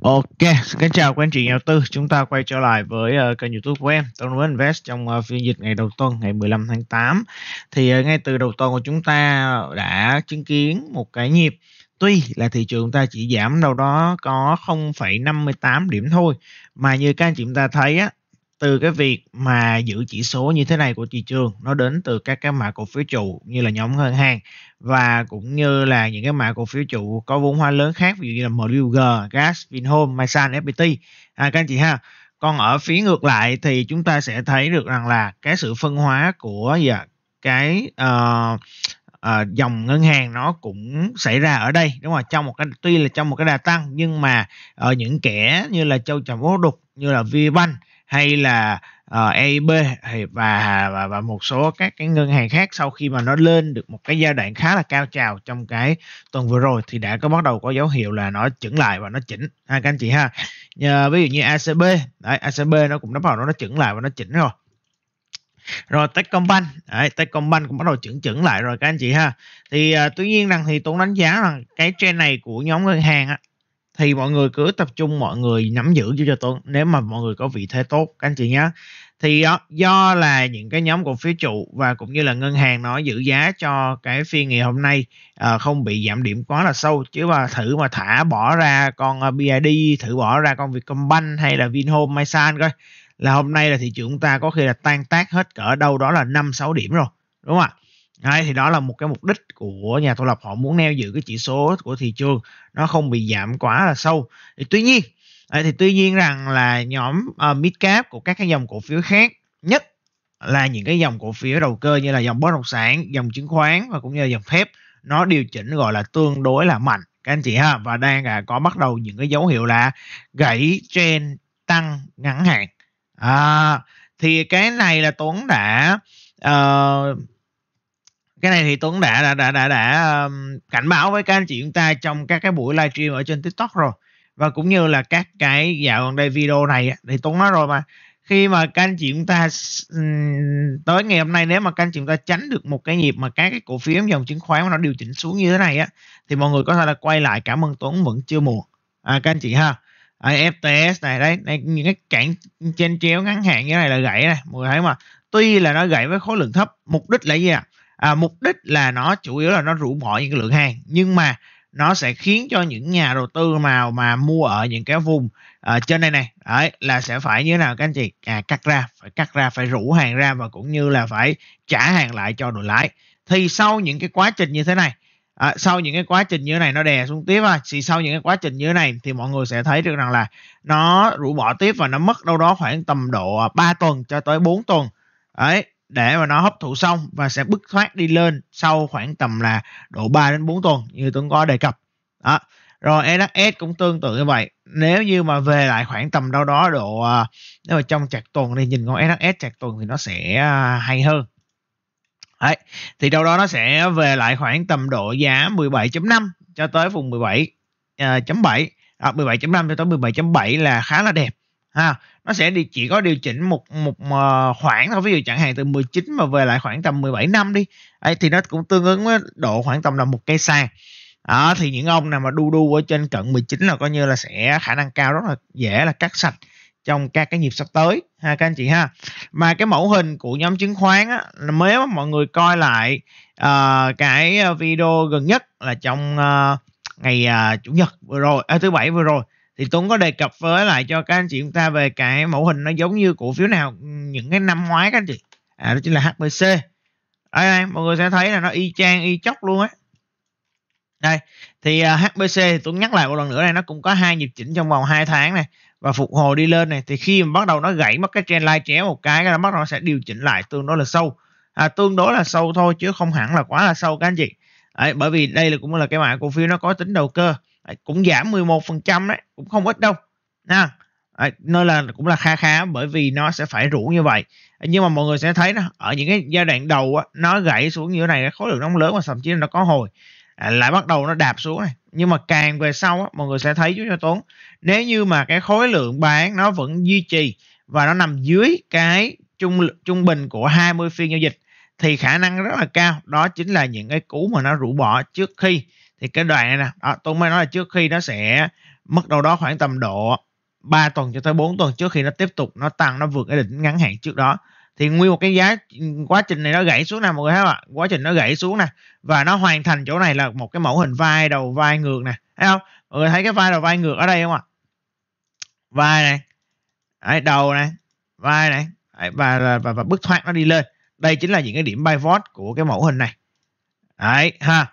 Ok, kính chào quý anh chị nhà đầu tư. Chúng ta quay trở lại với uh, kênh YouTube của em, Tân Núi Invest trong uh, phiên dịch ngày đầu tuần ngày 15 tháng 8. Thì uh, ngay từ đầu tuần của chúng ta đã chứng kiến một cái nhịp tuy là thị trường ta chỉ giảm đâu đó có 0,58 điểm thôi mà như các anh chị chúng ta thấy á từ cái việc mà giữ chỉ số như thế này của thị trường nó đến từ các cái mã cổ phiếu chủ như là nhóm ngân hàng và cũng như là những cái mã cổ phiếu chủ có vốn hóa lớn khác ví dụ như là MLG, Gas, Vinhome, MySan, FPT à, các anh chị ha còn ở phía ngược lại thì chúng ta sẽ thấy được rằng là cái sự phân hóa của gì à, cái uh, uh, dòng ngân hàng nó cũng xảy ra ở đây đúng không trong một cái tuy là trong một cái đà tăng nhưng mà ở những kẻ như là châu Trầm ố đục như là VBank hay là uh, ờ, EIB và và một số các cái ngân hàng khác sau khi mà nó lên được một cái giai đoạn khá là cao trào trong cái tuần vừa rồi thì đã có bắt đầu có dấu hiệu là nó chỉnh lại và nó chỉnh ha các anh chị ha Nhờ, ví dụ như ACB đấy, ACB nó cũng bắt đầu nó nó chỉnh lại và nó chỉnh rồi rồi Techcombank đấy, Techcombank cũng bắt đầu chỉnh chỉnh lại rồi các anh chị ha thì uh, tuy nhiên rằng thì tôi đánh giá rằng cái trend này của nhóm ngân hàng á, thì mọi người cứ tập trung mọi người nắm giữ cho cho tuấn nếu mà mọi người có vị thế tốt các anh chị nhé thì ờ, do là những cái nhóm cổ phiếu trụ và cũng như là ngân hàng nó giữ giá cho cái phiên ngày hôm nay ờ, không bị giảm điểm quá là sâu chứ mà thử mà thả bỏ ra con ờ, BID thử bỏ ra con Vietcombank hay là Vinhome Masan coi là hôm nay là thị trường chúng ta có khi là tan tác hết cỡ đâu đó là năm sáu điểm rồi đúng không ạ Đấy, thì đó là một cái mục đích của nhà tạo lập họ muốn neo giữ cái chỉ số của thị trường nó không bị giảm quá là sâu thì tuy nhiên thì tuy nhiên rằng là nhóm uh, ờ, mid cap của các cái dòng cổ phiếu khác nhất là những cái dòng cổ phiếu đầu cơ như là dòng bất động sản dòng chứng khoán và cũng như là dòng thép nó điều chỉnh gọi là tương đối là mạnh các anh chị ha và đang à, có bắt đầu những cái dấu hiệu là gãy trên tăng ngắn hạn à, thì cái này là Tuấn đã uh, cái này thì Tuấn đã đã đã đã, đã um, cảnh báo với các anh chị chúng ta trong các cái buổi livestream ở trên TikTok rồi và cũng như là các cái dạo gần đây video này thì Tuấn nói rồi mà khi mà các anh chị chúng ta um, tới ngày hôm nay nếu mà các anh chị chúng ta tránh được một cái nhịp mà các cái cổ phiếu dòng chứng khoán nó điều chỉnh xuống như thế này á thì mọi người có thể là quay lại cảm ơn Tuấn vẫn chưa muộn à, các anh chị ha à, FTS này đấy này, những cái cản trên chéo ngắn hạn như này là gãy này mọi người thấy mà tuy là nó gãy với khối lượng thấp mục đích là gì ạ à? à, mục đích là nó chủ yếu là nó rũ bỏ những cái lượng hàng nhưng mà nó sẽ khiến cho những nhà đầu tư mà mà mua ở những cái vùng uh, trên đây này đấy, là sẽ phải như thế nào các anh chị à, cắt ra phải cắt ra phải rũ hàng ra và cũng như là phải trả hàng lại cho đội lãi thì sau những cái quá trình như thế này à, sau những cái quá trình như thế này nó đè xuống tiếp à, thì sau những cái quá trình như thế này thì mọi người sẽ thấy được rằng là nó rũ bỏ tiếp và nó mất đâu đó khoảng tầm độ 3 à, tuần cho tới 4 tuần ấy để mà nó hấp thụ xong và sẽ bứt thoát đi lên sau khoảng tầm là độ 3 đến 4 tuần như tôi có đề cập. Đó. Rồi LHS cũng tương tự như vậy. Nếu như mà về lại khoảng tầm đâu đó độ à, nếu mà trong chặt tuần thì nhìn con LHS chặt tuần thì nó sẽ à, hay hơn. Đấy. Thì đâu đó nó sẽ về lại khoảng tầm độ giá 17.5 cho tới vùng 17.7 à, 17.5 cho tới 17.7 là khá là đẹp ha nó sẽ đi chỉ có điều chỉnh một một ờ, khoảng thôi ví dụ chẳng hạn từ 19 mà về lại khoảng tầm 17 năm đi ấy thì nó cũng tương ứng với độ khoảng tầm là một cây sàn đó, thì những ông nào mà đu đu ở trên cận 19 là coi như là sẽ khả năng cao rất là dễ là cắt sạch trong các cái nhịp sắp tới ha các anh chị ha mà cái mẫu hình của nhóm chứng khoán á nếu mà mọi người coi lại uh, cái video gần nhất là trong uh, ngày uh, chủ nhật vừa rồi à, thứ bảy vừa rồi thì Tuấn có đề cập với lại cho các anh chị chúng ta về cái mẫu hình nó giống như cổ phiếu nào ừ, những cái năm ngoái các anh chị à đó chính là HPC đây, đây mọi người sẽ thấy là nó y chang y chóc luôn á đây thì uh, à, HPC thì Tuấn nhắc lại một lần nữa này nó cũng có hai nhịp chỉnh trong vòng 2 tháng này và phục hồi đi lên này thì khi mà bắt đầu nó gãy mất cái trend line chéo một cái nó bắt đầu nó sẽ điều chỉnh lại tương đối là sâu à, tương đối là sâu thôi chứ không hẳn là quá là sâu các anh chị Đấy, bởi vì đây là cũng là cái mã cổ phiếu nó có tính đầu cơ cũng giảm 11% đấy cũng không ít đâu nha đấy, nên là cũng là khá khá bởi vì nó sẽ phải rũ như vậy nhưng mà mọi người sẽ thấy nó ở những cái giai đoạn đầu á, nó gãy xuống như thế này khối lượng nó lớn mà thậm chí nó có hồi à, lại bắt đầu nó đạp xuống này nhưng mà càng về sau á, mọi người sẽ thấy chú cho tốn nếu như mà cái khối lượng bán nó vẫn duy trì và nó nằm dưới cái trung trung bình của 20 phiên giao dịch thì khả năng rất là cao đó chính là những cái cú mà nó rũ bỏ trước khi thì cái đoạn này nè à, tôi mới nói là trước khi nó sẽ mất đâu đó khoảng tầm độ 3 tuần cho tới 4 tuần trước khi nó tiếp tục nó tăng nó vượt cái đỉnh ngắn hạn trước đó thì nguyên một cái giá quá trình này nó gãy xuống nè mọi người thấy không ạ quá trình nó gãy xuống nè và nó hoàn thành chỗ này là một cái mẫu hình vai đầu vai ngược nè thấy không mọi người thấy cái vai đầu vai ngược ở đây không ạ vai này Đấy, đầu này vai này Đấy, và, và và và bức thoát nó đi lên đây chính là những cái điểm pivot của cái mẫu hình này Đấy ha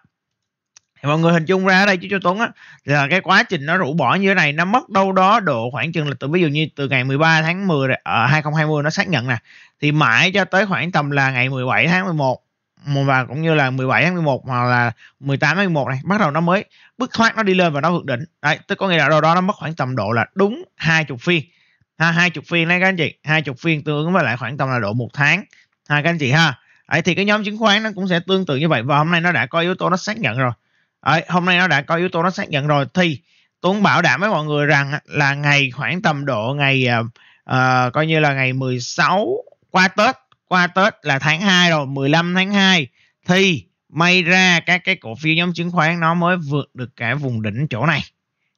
thì mọi người hình dung ra ở đây chứ cho Tuấn á là cái quá trình nó rũ bỏ như thế này nó mất đâu đó độ khoảng chừng là từ ví dụ như từ ngày 13 tháng 10 ở uh, 2020 nó xác nhận nè thì mãi cho tới khoảng tầm là ngày 17 tháng 11 và cũng như là 17 tháng 11 hoặc là 18 tháng 11 này bắt đầu nó mới bứt thoát nó đi lên và nó vượt đỉnh đấy tức có nghĩa là đâu đó nó mất khoảng tầm độ là đúng hai chục phiên ha hai chục phiên đấy các anh chị hai chục phiên tương ứng với lại khoảng tầm là độ một tháng ha các anh chị ha đấy thì cái nhóm chứng khoán nó cũng sẽ tương tự như vậy và hôm nay nó đã có yếu tố nó xác nhận rồi Đấy, hôm nay nó đã có yếu tố nó xác nhận rồi thì Tuấn bảo đảm với mọi người rằng là ngày khoảng tầm độ ngày uh, coi như là ngày 16 qua Tết qua Tết là tháng 2 rồi 15 tháng 2 thì may ra các cái cổ phiếu nhóm chứng khoán nó mới vượt được cả vùng đỉnh chỗ này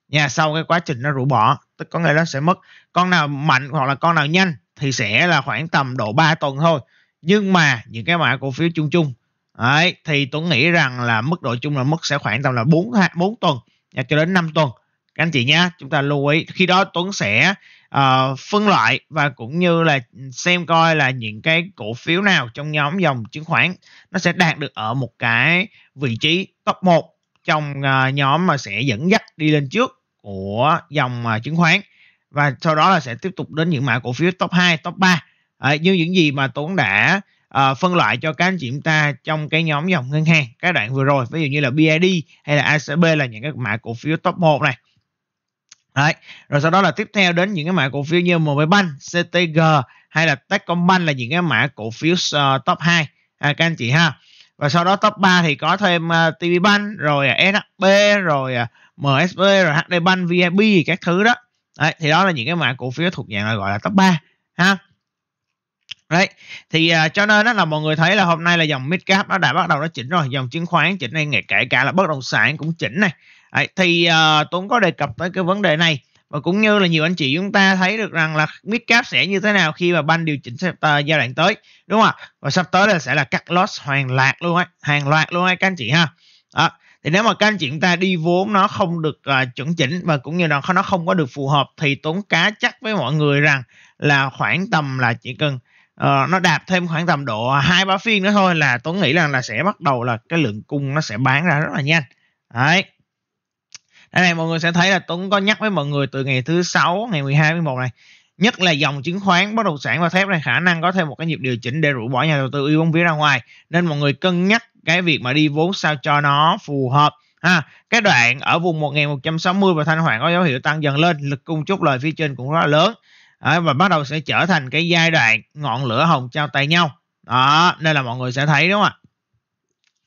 nha sau cái quá trình nó rũ bỏ tức có nghĩa nó sẽ mất con nào mạnh hoặc là con nào nhanh thì sẽ là khoảng tầm độ 3 tuần thôi nhưng mà những cái mã cổ phiếu chung chung Đấy, thì tôi nghĩ rằng là mức độ chung là mức sẽ khoảng tầm là 4 4 tuần dạ, cho đến 5 tuần. Các anh chị nhé, chúng ta lưu ý khi đó Tuấn sẽ uh, phân loại và cũng như là xem coi là những cái cổ phiếu nào trong nhóm dòng chứng khoán nó sẽ đạt được ở một cái vị trí top 1 trong uh, nhóm mà sẽ dẫn dắt đi lên trước của dòng uh, chứng khoán và sau đó là sẽ tiếp tục đến những mã cổ phiếu top 2, top 3. À, như những gì mà Tuấn đã Ờ, phân loại cho các anh chị chúng ta trong cái nhóm dòng ngân hàng các đoạn vừa rồi ví dụ như là BID hay là ACB là những cái mã cổ phiếu top 1 này Đấy. rồi sau đó là tiếp theo đến những cái mã cổ phiếu như Mobilebank, CTG hay là Techcombank là những cái mã cổ phiếu uh, top 2 à, các anh chị ha và sau đó top 3 thì có thêm uh, ờ, TB Bank rồi uh, SHB rồi uh, MSB rồi HD Bank VIP các thứ đó Đấy, thì đó là những cái mã cổ phiếu thuộc dạng là gọi là top 3 ha Đấy, thì uh, cho nên đó là mọi người thấy là hôm nay là dòng midcap nó đã bắt đầu nó chỉnh rồi, dòng chứng khoán chỉnh này ngay kể cả là bất động sản cũng chỉnh này. Đấy, thì uh, Tuấn có đề cập tới cái vấn đề này và cũng như là nhiều anh chị chúng ta thấy được rằng là midcap sẽ như thế nào khi mà ban điều chỉnh sắp, uh, giai đoạn tới đúng không ạ? Và sắp tới là sẽ là cắt loss hoàn loạt luôn ấy, hàng loạt luôn ấy các anh chị ha. Đó. Thì nếu mà các anh chị chúng ta đi vốn nó không được uh, chuẩn chỉnh và cũng như là nó không có được phù hợp thì Tuấn cá chắc với mọi người rằng là khoảng tầm là chỉ cần Ờ, nó đạp thêm khoảng tầm độ hai ba phiên nữa thôi là Tuấn nghĩ rằng là sẽ bắt đầu là cái lượng cung nó sẽ bán ra rất là nhanh đấy đây này mọi người sẽ thấy là Tuấn có nhắc với mọi người từ ngày thứ sáu ngày 12 11 này nhất là dòng chứng khoán bất động sản và thép này khả năng có thêm một cái nhịp điều chỉnh để rủ bỏ nhà đầu tư yêu bóng vía ra ngoài nên mọi người cân nhắc cái việc mà đi vốn sao cho nó phù hợp ha cái đoạn ở vùng 1160 và thanh hoàng có dấu hiệu tăng dần lên lực cung chốt lời phía trên cũng rất là lớn và bắt đầu sẽ trở thành cái giai đoạn ngọn lửa hồng trao tay nhau đó nên là mọi người sẽ thấy đúng không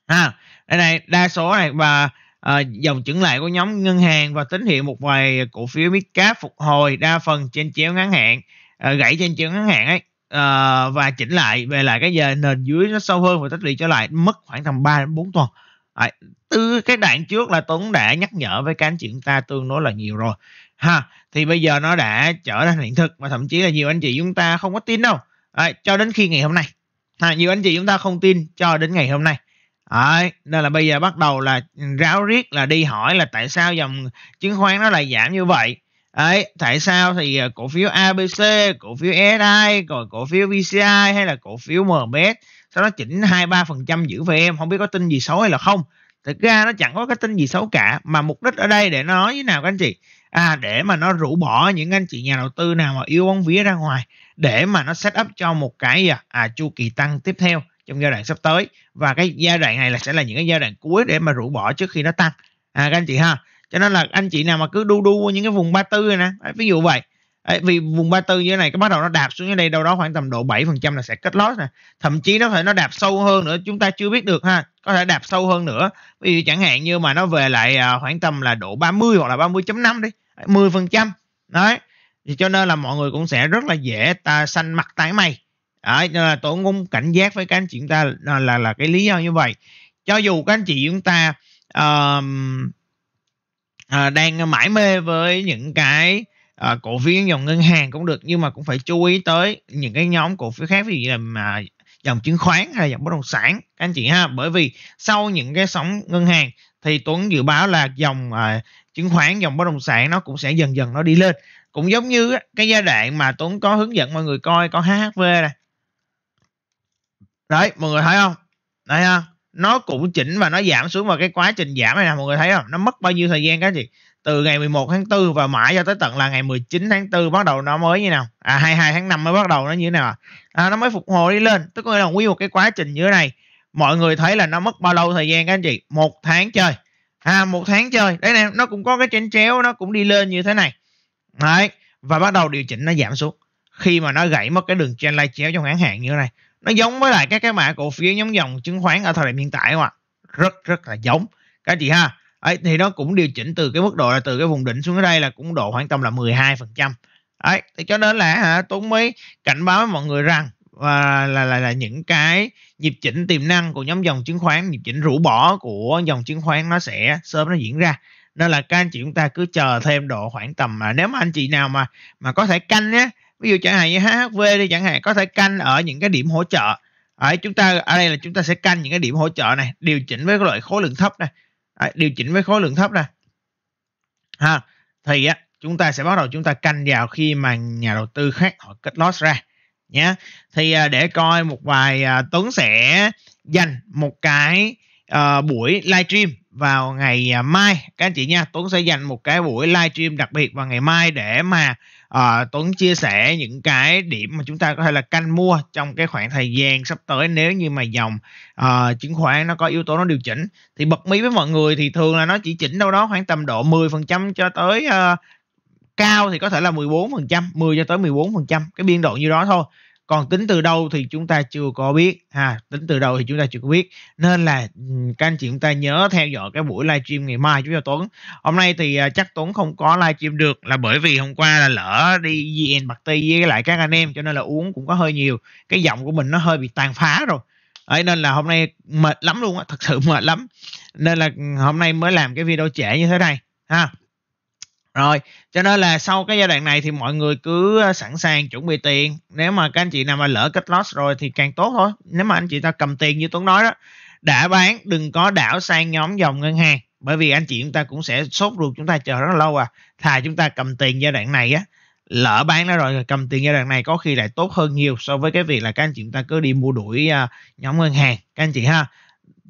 ạ à, đây này đa số này và à, dòng chững lại của nhóm ngân hàng và tín hiệu một vài cổ phiếu midcap phục hồi đa phần trên chiếu ngắn hạn à, gãy trên chiếu ngắn hạn ấy à, và chỉnh lại về lại cái giờ nền dưới nó sâu hơn và tích lũy trở lại mất khoảng tầm 3 đến 4 tuần à, từ cái đoạn trước là Tuấn đã nhắc nhở với các anh chị chúng ta tương đối là nhiều rồi ha thì bây giờ nó đã trở thành hiện thực và thậm chí là nhiều anh chị chúng ta không có tin đâu à, cho đến khi ngày hôm nay à, nhiều anh chị chúng ta không tin cho đến ngày hôm nay à, nên là bây giờ bắt đầu là ráo riết là đi hỏi là tại sao dòng chứng khoán nó lại giảm như vậy Đấy, tại sao thì à, cổ phiếu ABC, cổ phiếu SI, rồi cổ phiếu VCI hay là cổ phiếu MBS sau đó chỉnh 2 3% giữ về em không biết có tin gì xấu hay là không. Thực ra nó chẳng có cái tin gì xấu cả mà mục đích ở đây để nói như nào các anh chị à, để mà nó rũ bỏ những anh chị nhà đầu tư nào mà yêu bóng vía ra ngoài để mà nó set up cho một cái à, à, chu kỳ tăng tiếp theo trong giai đoạn sắp tới và cái giai đoạn này là sẽ là những cái giai đoạn cuối để mà rũ bỏ trước khi nó tăng à, các anh chị ha cho nên là anh chị nào mà cứ đu đu những cái vùng 34 này nè à, ví dụ vậy Đấy, vì vùng 34 như thế này cái bắt đầu nó đạp xuống dưới đây đâu đó khoảng tầm độ 7% là sẽ kết loss nè thậm chí nó thể nó đạp sâu hơn nữa chúng ta chưa biết được ha có thể đạp sâu hơn nữa ví dụ chẳng hạn như mà nó về lại à, khoảng tầm là độ 30 hoặc là 30.5 đi 10 phần trăm đấy thì cho nên là mọi người cũng sẽ rất là dễ ta xanh mặt tái mày đấy, nên là tôi cũng cảnh giác với các anh chị chúng ta là, là là cái lý do như vậy cho dù các anh chị chúng ta uh, uh, đang mãi mê với những cái uh, cổ phiếu dòng ngân hàng cũng được nhưng mà cũng phải chú ý tới những cái nhóm cổ phiếu khác ví dụ là mà dòng chứng khoán hay là dòng bất động sản các anh chị ha bởi vì sau những cái sóng ngân hàng thì Tuấn dự báo là dòng uh, chứng khoán dòng bất động sản nó cũng sẽ dần dần nó đi lên cũng giống như cái giai đoạn mà Tuấn có hướng dẫn mọi người coi con HHV này đấy mọi người thấy không đấy ha nó cũng chỉnh và nó giảm xuống vào cái quá trình giảm này nè mọi người thấy không nó mất bao nhiêu thời gian các chị từ ngày 11 tháng 4 và mãi cho tới tận là ngày 19 tháng 4 bắt đầu nó mới như nào à 22 tháng 5 mới bắt đầu nó như thế nào à, nó mới phục hồi đi lên tức là nguyên một cái quá trình như thế này mọi người thấy là nó mất bao lâu thời gian các anh chị một tháng chơi ha à, một tháng chơi đấy nè nó cũng có cái trên chéo nó cũng đi lên như thế này đấy và bắt đầu điều chỉnh nó giảm xuống khi mà nó gãy mất cái đường trên lai chéo trong ngắn hạn như thế này nó giống với lại các cái mã cổ phiếu nhóm dòng chứng khoán ở thời điểm hiện tại không ạ rất rất là giống các chị ha ấy thì nó cũng điều chỉnh từ cái mức độ là từ cái vùng đỉnh xuống đây là cũng độ khoảng tầm là 12 phần trăm đấy thì cho nên là hả tuấn mới cảnh báo với mọi người rằng và là là là những cái nhịp chỉnh tiềm năng của nhóm dòng chứng khoán nhịp chỉnh rũ bỏ của dòng chứng khoán nó sẽ sớm nó diễn ra nên là các anh chị chúng ta cứ chờ thêm độ khoảng tầm mà nếu mà anh chị nào mà mà có thể canh nhé ví dụ chẳng hạn như HHV đi chẳng hạn có thể canh ở những cái điểm hỗ trợ ở chúng ta ở đây là chúng ta sẽ canh những cái điểm hỗ trợ này điều chỉnh với cái loại khối lượng thấp này điều chỉnh với khối lượng thấp này ha thì á chúng ta sẽ bắt đầu chúng ta canh vào khi mà nhà đầu tư khác họ kết loss ra nhé thì uh, để coi một vài uh, tuấn sẽ dành một cái uh, buổi stream vào ngày uh, mai các anh chị nha tuấn sẽ dành một cái buổi live stream đặc biệt vào ngày mai để mà uh, tuấn chia sẻ những cái điểm mà chúng ta có thể là canh mua trong cái khoảng thời gian sắp tới nếu như mà dòng uh, chứng khoán nó có yếu tố nó điều chỉnh thì bật mí với mọi người thì thường là nó chỉ chỉnh đâu đó khoảng tầm độ 10% cho tới uh, cao thì có thể là 14%, 10 cho tới 14%, cái biên độ như đó thôi còn tính từ đâu thì chúng ta chưa có biết ha tính từ đâu thì chúng ta chưa có biết nên là ừ, các anh chị chúng ta nhớ theo dõi cái buổi livestream ngày mai chúng ta Tuấn hôm nay thì à, chắc Tuấn không có livestream được là bởi vì hôm qua là lỡ đi VN bạc ti với lại các anh em cho nên là uống cũng có hơi nhiều cái giọng của mình nó hơi bị tàn phá rồi ấy nên là hôm nay mệt lắm luôn á thật sự mệt lắm nên là ừ, hôm nay mới làm cái video trễ như thế này ha rồi cho nên là sau cái giai đoạn này thì mọi người cứ ờ, sẵn sàng chuẩn bị tiền nếu mà các anh chị nào mà lỡ kết loss rồi thì càng tốt thôi nếu mà anh chị ta cầm tiền như tuấn nói đó đã bán đừng có đảo sang nhóm dòng ngân hàng bởi vì anh chị chúng ta cũng sẽ sốt ruột chúng ta chờ rất là lâu à thà chúng ta cầm tiền giai đoạn này á lỡ bán nó rồi cầm tiền giai đoạn này có khi lại tốt hơn nhiều so với cái việc là các anh chị chúng ta cứ đi mua đuổi ờ, nhóm ngân hàng các anh chị ha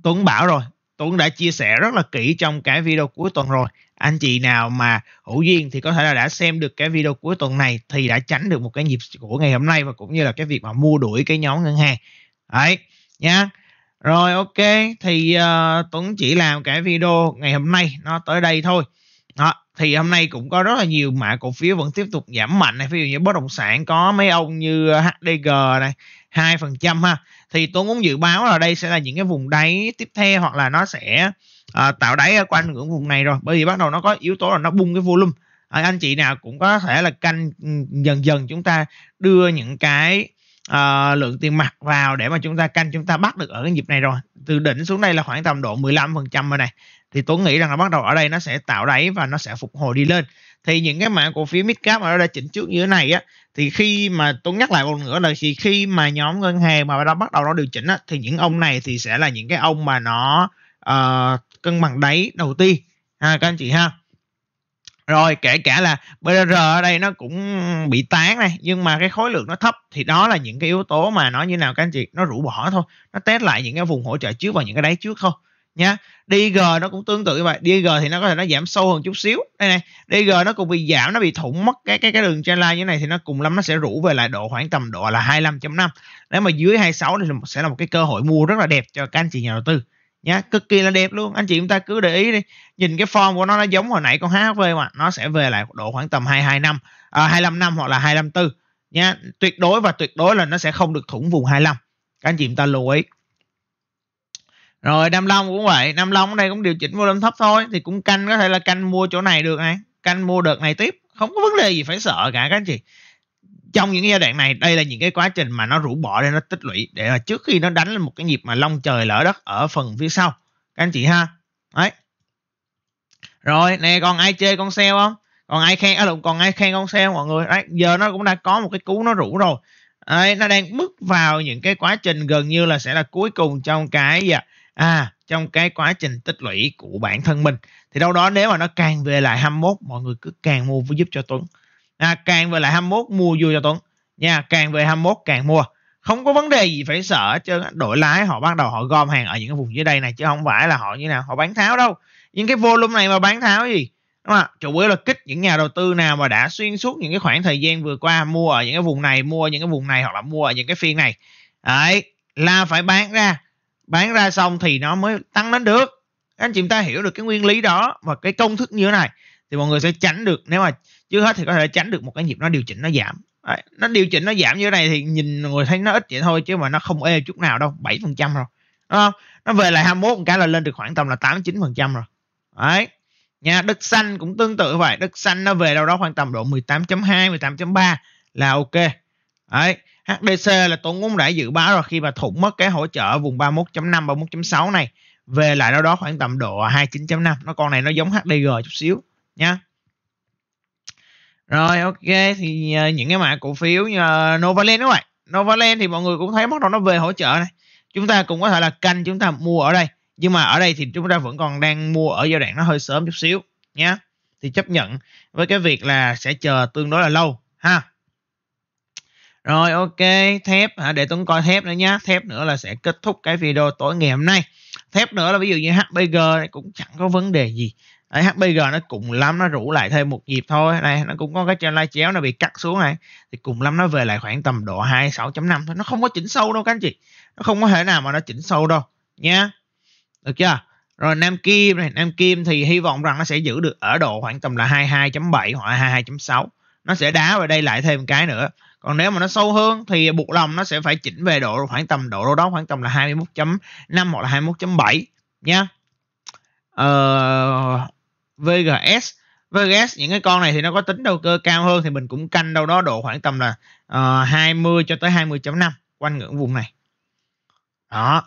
tuấn bảo rồi tuấn đã chia sẻ rất là kỹ trong cái video cuối tuần rồi anh chị nào mà hữu duyên thì có thể là đã xem được cái video cuối tuần này thì đã tránh được một cái nhịp của ngày hôm nay và cũng như là cái việc mà mua đuổi cái nhóm ngân hàng đấy nhá rồi ok thì uh, tuấn chỉ làm cái video ngày hôm nay nó tới đây thôi đó thì hôm nay cũng có rất là nhiều mã cổ phiếu vẫn tiếp tục giảm mạnh này ví dụ như bất động sản có mấy ông như HDG này hai phần trăm ha thì tôi cũng dự báo là đây sẽ là những cái vùng đáy tiếp theo hoặc là nó sẽ à, tạo đáy ở quanh ngưỡng vùng này rồi bởi vì bắt đầu nó có yếu tố là nó bung cái volume à, anh chị nào cũng có thể là canh ừ, dần dần chúng ta đưa những cái uh, lượng tiền mặt vào để mà chúng ta canh chúng ta bắt được ở cái nhịp này rồi từ đỉnh xuống đây là khoảng tầm độ 15 phần trăm rồi này thì tôi nghĩ rằng là bắt đầu ở đây nó sẽ tạo đáy và nó sẽ phục hồi đi lên thì những cái mạng cổ phiếu midcap nó đã chỉnh trước như thế này á thì khi mà tôi nhắc lại một nữa là khi khi mà nhóm ngân hàng mà nó bắt đầu nó điều chỉnh á, thì những ông này thì sẽ là những cái ông mà nó uh, cân bằng đáy đầu tiên ha các anh chị ha rồi kể cả là BR ở đây nó cũng bị tán này nhưng mà cái khối lượng nó thấp thì đó là những cái yếu tố mà nó như nào các anh chị nó rũ bỏ thôi nó test lại những cái vùng hỗ trợ trước và những cái đáy trước thôi nhá DG nó cũng tương tự như vậy DG thì nó có thể nó giảm sâu hơn chút xíu đây này DG nó cũng bị giảm nó bị thủng mất cái cái cái đường trend line như này thì nó cùng lắm nó sẽ rủ về lại độ khoảng tầm độ là 25.5 nếu mà dưới 26 thì sẽ là một cái cơ hội mua rất là đẹp cho các anh chị nhà đầu tư nhá cực kỳ là đẹp luôn anh chị chúng ta cứ để ý đi nhìn cái form của nó nó giống hồi nãy con HHV mà nó sẽ về lại độ khoảng tầm 22 năm à, 25 năm hoặc là 254 nhá tuyệt đối và tuyệt đối là nó sẽ không được thủng vùng 25 các anh chị chúng ta lưu ý rồi Nam Long cũng vậy Nam Long ở đây cũng điều chỉnh volume thấp thôi thì cũng canh có thể là canh mua chỗ này được này canh mua đợt này tiếp không có vấn đề gì phải sợ cả các anh chị trong những giai đoạn này đây là những cái quá trình mà nó rũ bỏ để nó tích lũy để là trước khi nó đánh lên một cái nhịp mà long trời lỡ đất ở phần phía sau các anh chị ha đấy rồi nè còn ai chơi con sale không còn ai khen à, còn ai khen con sale mọi người đấy giờ nó cũng đã có một cái cú nó rũ rồi đấy, nó đang bước vào những cái quá trình gần như là sẽ là cuối cùng trong cái gì à, à trong cái quá trình tích lũy của bản thân mình thì đâu đó nếu mà nó càng về lại 21 mọi người cứ càng mua giúp cho Tuấn à, càng về lại 21 mua vui cho Tuấn nha càng về 21 càng mua không có vấn đề gì phải sợ chứ đội lái họ bắt đầu họ gom hàng ở những cái vùng dưới đây này chứ không phải là họ như nào họ bán tháo đâu những cái volume này mà bán tháo gì đúng không? chủ yếu là kích những nhà đầu tư nào mà đã xuyên suốt những cái khoảng thời gian vừa qua mua ở những cái vùng này mua ở những cái vùng này hoặc là mua ở những cái phiên này đấy là phải bán ra bán ra xong thì nó mới tăng lên được anh chị ta hiểu được cái nguyên lý đó và cái công thức như thế này thì mọi người sẽ tránh được nếu mà chưa hết thì có thể tránh được một cái nhịp nó điều chỉnh nó giảm Đấy, nó điều chỉnh nó giảm như thế này thì nhìn người thấy nó ít vậy thôi chứ mà nó không ê chút nào đâu bảy phần trăm rồi đúng không nó về lại 21 một cái là lên được khoảng tầm là tám chín phần trăm rồi Đấy. nhà đất xanh cũng tương tự vậy, đất xanh nó về đâu đó khoảng tầm độ 18.2, 18.3 là ok. Đấy. HDC là Tuấn cũng đã dự báo rồi khi mà thủng mất cái hỗ trợ vùng 31.5 31.6 này về lại đâu đó khoảng tầm độ 29.5 nó con này nó giống HDG chút xíu nha rồi ok thì ờ, những cái mã cổ phiếu như ờ, Novaland đúng không ạ Novaland thì mọi người cũng thấy bắt đầu nó về hỗ trợ này chúng ta cũng có thể là canh chúng ta mua ở đây nhưng mà ở đây thì chúng ta vẫn còn đang mua ở giai đoạn nó hơi sớm chút xíu nhé thì chấp nhận với cái việc là sẽ chờ tương đối là lâu ha rồi ok, thép hả để Tuấn coi thép nữa nhá. Thép nữa là sẽ kết thúc cái video tối ngày hôm nay. Thép nữa là ví dụ như HBG cũng chẳng có vấn đề gì. Đấy, HBG nó cùng lắm nó rủ lại thêm một nhịp thôi này nó cũng có cái trên lai chéo nó bị cắt xuống này thì cùng lắm nó về lại khoảng tầm độ 26.5 thôi nó không có chỉnh sâu đâu các anh chị nó không có thể nào mà nó chỉnh sâu đâu nha được chưa rồi Nam Kim này Nam Kim thì hy vọng rằng nó sẽ giữ được ở độ khoảng tầm là 22.7 hoặc 22.6 nó sẽ đá vào đây lại thêm cái nữa còn nếu mà nó sâu hơn thì buộc lòng nó sẽ phải chỉnh về độ khoảng tầm độ đó khoảng tầm là 21.5 hoặc là 21.7 nha uh, VGS VGS những cái con này thì nó có tính đầu cơ cao hơn thì mình cũng canh đâu đó độ khoảng tầm là uh, ờ, 20 cho tới 20.5 quanh ngưỡng vùng này đó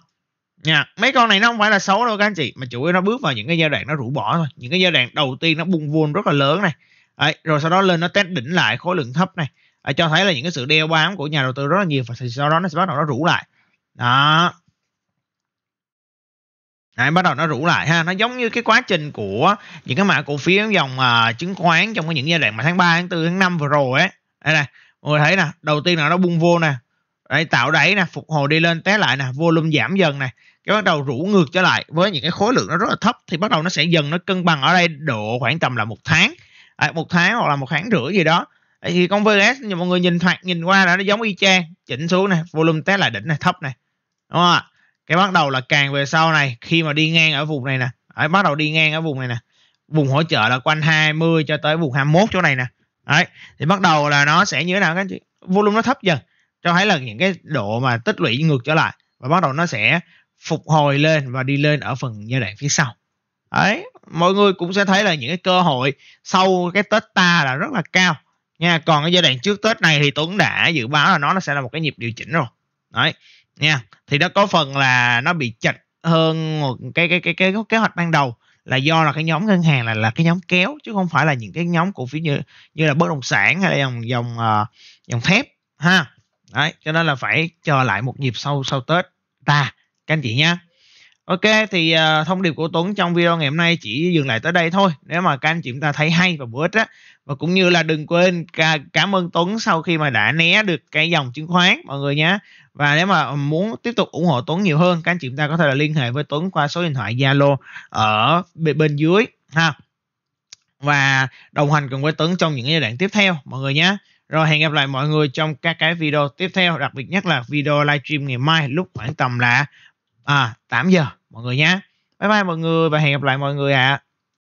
nha mấy con này nó không phải là xấu đâu các anh chị mà chủ yếu nó bước vào những cái giai đoạn nó rũ bỏ thôi những cái giai đoạn đầu tiên nó bung vôn rất là lớn này Đấy, rồi sau đó lên nó test đỉnh lại khối lượng thấp này cho thấy là những cái sự đeo bám của nhà đầu tư rất là nhiều và thì sau đó nó sẽ bắt đầu nó rủ lại đó Đấy, bắt đầu nó rủ lại ha nó giống như cái quá trình của những cái mã cổ phiếu dòng uh, chứng khoán trong những giai đoạn mà tháng 3, tháng 4, tháng 5 vừa rồi ấy đây nè mọi người thấy nè đầu tiên là nó bung vô nè đấy, tạo đáy nè phục hồi đi lên té lại nè volume giảm dần nè cái bắt đầu rủ ngược trở lại với những cái khối lượng nó rất là thấp thì bắt đầu nó sẽ dần nó cân bằng ở đây độ khoảng tầm là một tháng à, một tháng hoặc là một tháng rưỡi gì đó tại vì con VS mọi người nhìn thoạt nhìn qua là nó giống y chang chỉnh xuống này volume test lại đỉnh này thấp này đúng không ạ cái bắt đầu là càng về sau này khi mà đi ngang ở vùng này nè Đấy, bắt đầu đi ngang ở vùng này nè vùng hỗ trợ là quanh 20 cho tới vùng 21 chỗ này nè Đấy, thì bắt đầu là nó sẽ như thế nào các anh chị volume nó thấp dần cho thấy là những cái độ mà tích lũy ngược trở lại và bắt đầu nó sẽ phục hồi lên và đi lên ở phần giai đoạn phía sau đấy mọi người cũng sẽ thấy là những cái cơ hội sau cái tết ta là rất là cao nha còn cái giai đoạn trước tết này thì tuấn đã dự báo là nó nó sẽ là một cái nhịp điều chỉnh rồi đấy nha thì nó có phần là nó bị chật hơn một cái cái cái cái kế hoạch ban đầu là do là cái nhóm ngân hàng là là cái nhóm kéo chứ không phải là những cái nhóm cổ phiếu như như là bất động sản hay là dòng dòng uh, dòng thép ha đấy cho nên là phải chờ lại một nhịp sau sau tết ta các anh chị nhé Ok thì uh, thông điệp của Tuấn trong video ngày hôm nay chỉ dừng lại tới đây thôi. Nếu mà các anh chị chúng ta thấy hay và bổ ích á và cũng như là đừng quên ca- cảm ơn Tuấn sau khi mà đã né được cái dòng chứng khoán mọi người nhé. Và nếu mà muốn tiếp tục ủng hộ Tuấn nhiều hơn, các anh chị chúng ta có thể là liên hệ với Tuấn qua số điện thoại Zalo ở bên, dưới ha. Và đồng hành cùng với Tuấn trong những giai đoạn tiếp theo mọi người nhé. Rồi hẹn gặp lại mọi người trong các cái video tiếp theo, đặc biệt nhất là video livestream ngày mai lúc khoảng tầm là à 8 giờ mọi người nhé bye bye mọi người và hẹn gặp lại mọi người ạ à.